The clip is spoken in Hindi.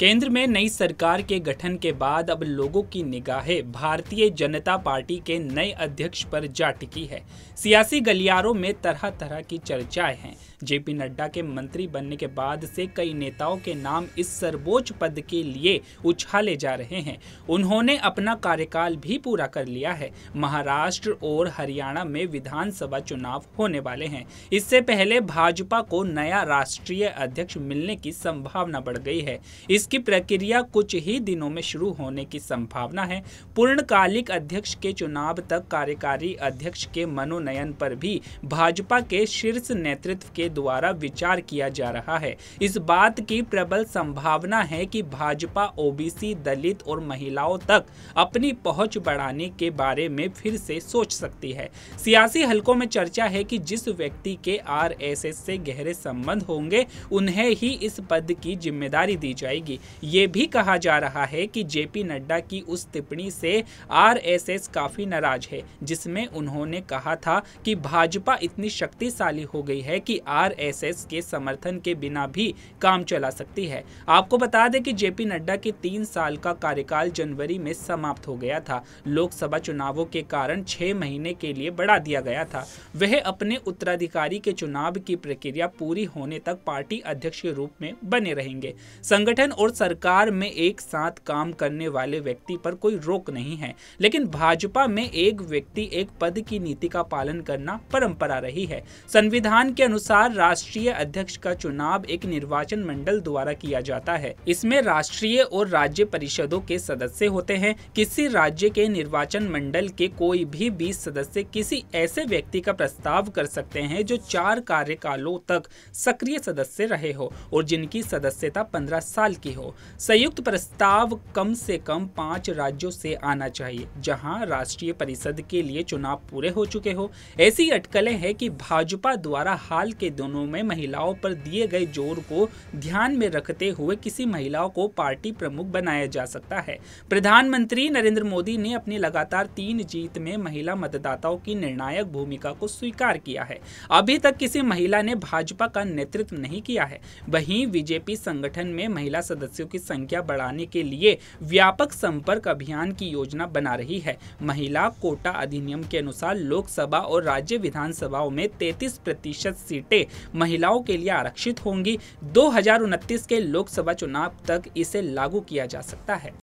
केंद्र में नई सरकार के गठन के बाद अब लोगों की निगाहें भारतीय जनता पार्टी के नए अध्यक्ष पर जा टिकी है सियासी गलियारों में तरह तरह की चर्चाएं हैं जेपी नड्डा के मंत्री बनने के बाद से कई नेताओं के नाम इस सर्वोच्च पद के लिए उछाले जा रहे हैं उन्होंने अपना कार्यकाल भी पूरा कर लिया है महाराष्ट्र और हरियाणा में विधानसभा चुनाव होने वाले हैं इससे पहले भाजपा को नया राष्ट्रीय अध्यक्ष मिलने की संभावना बढ़ गई है इस इसकी प्रक्रिया कुछ ही दिनों में शुरू होने की संभावना है पूर्णकालिक अध्यक्ष के चुनाव तक कार्यकारी अध्यक्ष के मनोनयन पर भी भाजपा के शीर्ष नेतृत्व के द्वारा विचार किया जा रहा है इस बात की प्रबल संभावना है कि भाजपा ओबीसी दलित और महिलाओं तक अपनी पहुंच बढ़ाने के बारे में फिर से सोच सकती है सियासी हलकों में चर्चा है कि जिस व्यक्ति के आरएसएस से गहरे संबंध होंगे उन्हें ही इस पद की जिम्मेदारी दी जाएगी ये भी कहा जा रहा है कि जेपी नड्डा की उस टिप्पणी से आरएसएस काफ़ी नाराज है जिसमें उन्होंने कहा था कि भाजपा इतनी शक्तिशाली हो गई है कि आरएसएस के समर्थन के बिना भी काम चला सकती है आपको बता दें कि जेपी नड्डा के तीन साल का कार्यकाल जनवरी में समाप्त हो गया था लोकसभा चुनावों के कारण छह महीने के लिए बढ़ा दिया गया था वह अपने उत्तराधिकारी के चुनाव की प्रक्रिया पूरी होने तक पार्टी अध्यक्ष के रूप में बने रहेंगे संगठन और और सरकार में एक साथ काम करने वाले व्यक्ति पर कोई रोक नहीं है लेकिन भाजपा में एक व्यक्ति एक पद की नीति का पालन करना परंपरा रही है संविधान के अनुसार राष्ट्रीय अध्यक्ष का चुनाव एक निर्वाचन मंडल द्वारा किया जाता है इसमें राष्ट्रीय और राज्य परिषदों के सदस्य होते हैं किसी राज्य के निर्वाचन मंडल के कोई भी बीस सदस्य किसी ऐसे व्यक्ति का प्रस्ताव कर सकते हैं जो चार कार्यकालों तक सक्रिय सदस्य रहे हो और जिनकी सदस्यता पंद्रह साल की हो हो संयुक्त प्रस्ताव कम से कम पांच राज्यों से आना चाहिए जहां राष्ट्रीय परिषद के लिए चुनाव पूरे हो चुके हो ऐसी अटकलें हैं कि भाजपा द्वारा हाल के दिनों में महिलाओं पर दिए गए जोर को ध्यान में रखते हुए किसी महिलाओं को पार्टी प्रमुख बनाया जा सकता है प्रधानमंत्री नरेंद्र मोदी ने अपनी लगातार तीन जीत में महिला मतदाताओं की निर्णायक भूमिका को स्वीकार किया है अभी तक किसी महिला ने भाजपा का नेतृत्व नहीं किया है वहीं बीजेपी संगठन में महिला सदस्य सदस्यों की संख्या बढ़ाने के लिए व्यापक संपर्क अभियान की योजना बना रही है महिला कोटा अधिनियम के अनुसार लोकसभा और राज्य विधानसभाओं में तैतीस प्रतिशत सीटें महिलाओं के लिए आरक्षित होंगी दो के लोकसभा चुनाव तक इसे लागू किया जा सकता है